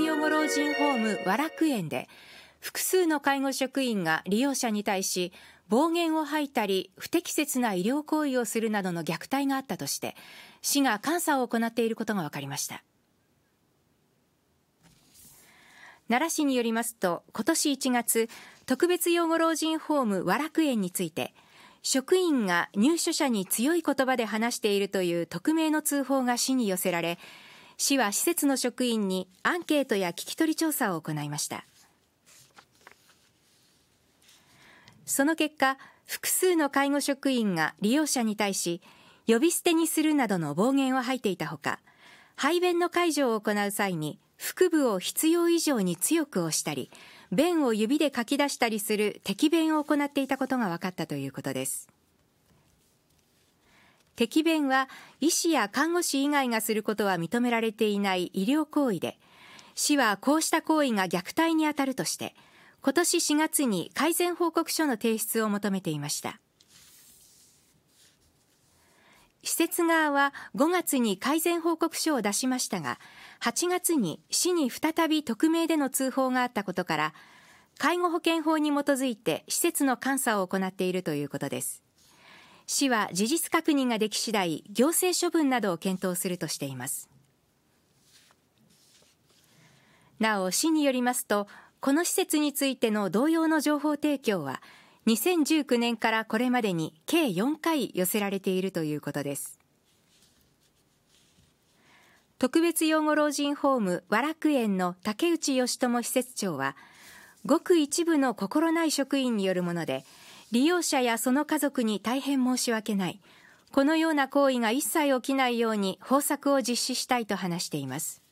養護老人ホーム和楽園で複数の介護職員が利用者に対し暴言を吐いたり不適切な医療行為をするなどの虐待があったとして市が監査を行っていることが分かりました奈良市によりますと今年1月特別養護老人ホーム和楽園について職員が入所者に強い言葉で話しているという匿名の通報が市に寄せられ市は施設の職員にアンケートや聞き取り調査を行いましたその結果複数の介護職員が利用者に対し呼び捨てにするなどの暴言を吐いていたほか排便の介助を行う際に腹部を必要以上に強く押したり便を指でかき出したりする適便を行っていたことが分かったということです適弁は医師や看護師以外がすることは認められていない医療行為で市はこうした行為が虐待にあたるとして今年4月に改善報告書の提出を求めていました施設側は5月に改善報告書を出しましたが8月に市に再び匿名での通報があったことから介護保険法に基づいて施設の監査を行っているということです市は事実確認ができ次第行政処分などを検討するとしていますなお市によりますとこの施設についての同様の情報提供は2019年からこれまでに計4回寄せられているということです特別養護老人ホーム和楽園の竹内義智施設長はごく一部の心ない職員によるもので利用者やその家族に大変申し訳ない。このような行為が一切起きないように方策を実施したいと話しています。